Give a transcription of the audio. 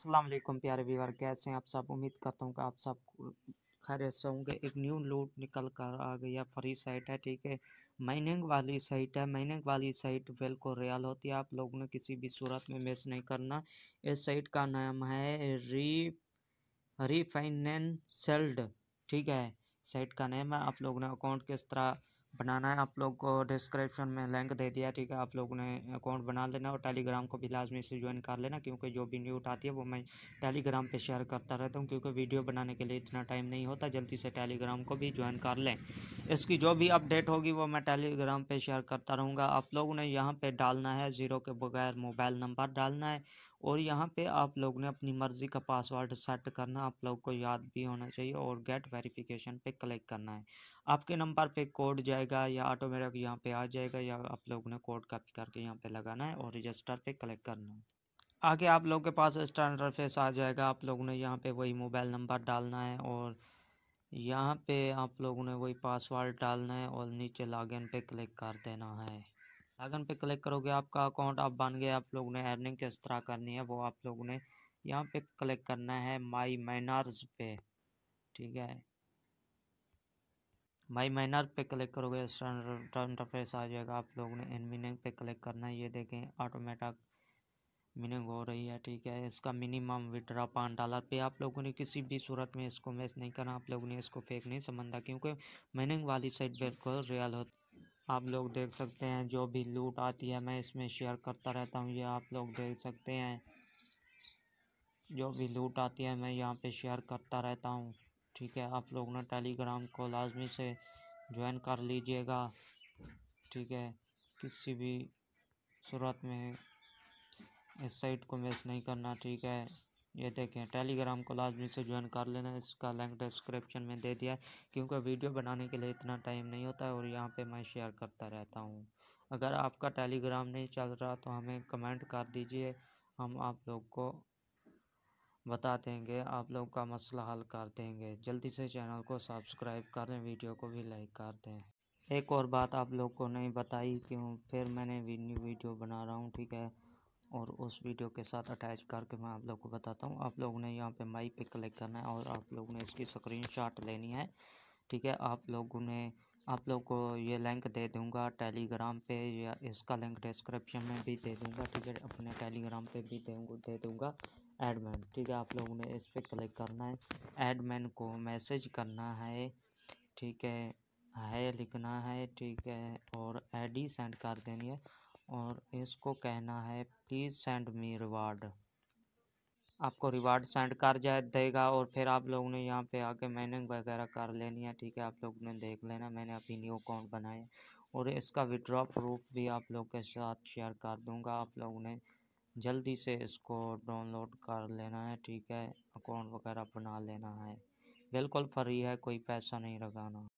अस्सलाम वालेकुम प्यारे व्यवर कैसे हैं आप सब उम्मीद करता हूँ कि आप सब खैर से होंगे एक न्यू लूट निकल कर आ गया फ्री साइट है ठीक है माइनिंग वाली साइट है माइनिंग वाली साइट बिल्कुल रियल होती है आप लोगों ने किसी भी सूरत में मिस नहीं करना इस साइट का नाम है री रिफाइनेंसल्ड ठीक है साइट का नाम है आप लोगों ने अकाउंट किस तरह बनाना है आप लोग को डिस्क्रिप्शन में लिंक दे दिया ठीक है आप लोग ने अकाउंट बना लेना और टेलीग्राम को भी लाजमी से ज्वाइन कर लेना क्योंकि जो भी न्यूट आती है वो मैं टेलीग्राम पे शेयर करता रहता हूँ क्योंकि वीडियो बनाने के लिए इतना टाइम नहीं होता जल्दी से टेलीग्राम को भी ज्वाइन कर लें इसकी जो भी अपडेट होगी वो मैं टेलीग्राम पर शेयर करता रहूँगा आप लोग ने यहाँ पर डालना है ज़ीरो के बगैर मोबाइल नंबर डालना है और यहाँ पे आप लोग ने अपनी मर्ज़ी का पासवर्ड सेट करना आप लोग को याद भी होना चाहिए और गेट वेरिफिकेशन पे क्लिक करना है आपके नंबर पे कोड जाएगा या ऑटोमेटिक यहाँ पे आ जाएगा या आप लोग ने कोड कॉपी करके यहाँ पे लगाना है और रजिस्टर पे क्लिक करना है आगे आप लोग के पास स्टैंडर्ड फेस आ जाएगा आप लोग ने यहाँ पर वही मोबाइल नंबर डालना है और यहाँ पे आप लोगों ने वही पासवर्ड डालना है और नीचे इन पे क्लिक कर देना है आइकन पे क्लिक करोगे आपका अकाउंट आप बन गया आप लोग ने अर्निंग किस तरह करनी है वो आप लोगों ने यहाँ पे क्लिक करना है माई माइनार्स पे ठीक है माई माइनर पे क्लिक करोगे इंटरफेस आ जाएगा आप लोग ने इन मीनिंग पे क्लिक करना है ये देखें ऑटोमेटिक मीनिंग हो रही है ठीक है इसका मिनिमम विड्रा पाँच डॉलर पे आप लोगों ने किसी भी सूरत में इसको मैच नहीं करना आप लोगों ने इसको फेक नहीं समझना क्योंकि मीनिंग वाली साइड बिल्कुल रियल होती आप लोग देख सकते हैं जो भी लूट आती है मैं इसमें शेयर करता रहता हूँ ये आप लोग देख सकते हैं जो भी लूट आती है मैं यहाँ पे शेयर करता रहता हूँ ठीक है आप लोग ना टेलीग्राम को लाजमी से ज्वाइन कर लीजिएगा ठीक है किसी भी सूरत में इस साइट को मिस नहीं करना ठीक है ये देखें टेलीग्राम को लाजमी से ज्वाइन कर लेना इसका लिंक डिस्क्रिप्शन में दे दिया है क्योंकि वीडियो बनाने के लिए इतना टाइम नहीं होता है और यहाँ पे मैं शेयर करता रहता हूँ अगर आपका टेलीग्राम नहीं चल रहा तो हमें कमेंट कर दीजिए हम आप लोग को बता देंगे आप लोग का मसला हल कर देंगे जल्दी से चैनल को सब्सक्राइब कर दें वीडियो को भी लाइक कर दें एक और बात आप लोग को नहीं बताई क्यों फिर मैंने न्यू वीडियो बना रहा हूँ ठीक है और उस वीडियो के साथ अटैच करके मैं आप लोग को बताता हूँ आप लोगों ने यहाँ पे माई पे क्लिक करना है और आप लोगों ने इसकी स्क्रीनशॉट लेनी है ठीक है आप लोगों ने आप लोग को ये लिंक दे दूँगा टेलीग्राम पे या इसका लिंक डिस्क्रिप्शन में भी दे दूँगा ठीक है अपने टेलीग्राम पर भी दे दूँगा एडमैन ठीक है आप लोगों ने इस पर क्लिक करना है एडमैन को मैसेज करना है ठीक है है लिखना है ठीक है और आईडी सेंड कर देनी है और इसको कहना है प्लीज़ सेंड मी रिवार्ड आपको रिवार्ड सेंड कर जा देगा और फिर आप लोगों ने यहाँ पे आके माइनिंग वगैरह कर लेनी है ठीक है आप लोग ने देख लेना मैंने अभी न्यू अकाउंट बनाया और इसका विड्रॉ प्रूफ भी आप लोग के साथ शेयर कर दूँगा आप लोग ने जल्दी से इसको डाउनलोड कर लेना है ठीक है अकाउंट वगैरह बना लेना है बिल्कुल फ्री है कोई पैसा नहीं लगाना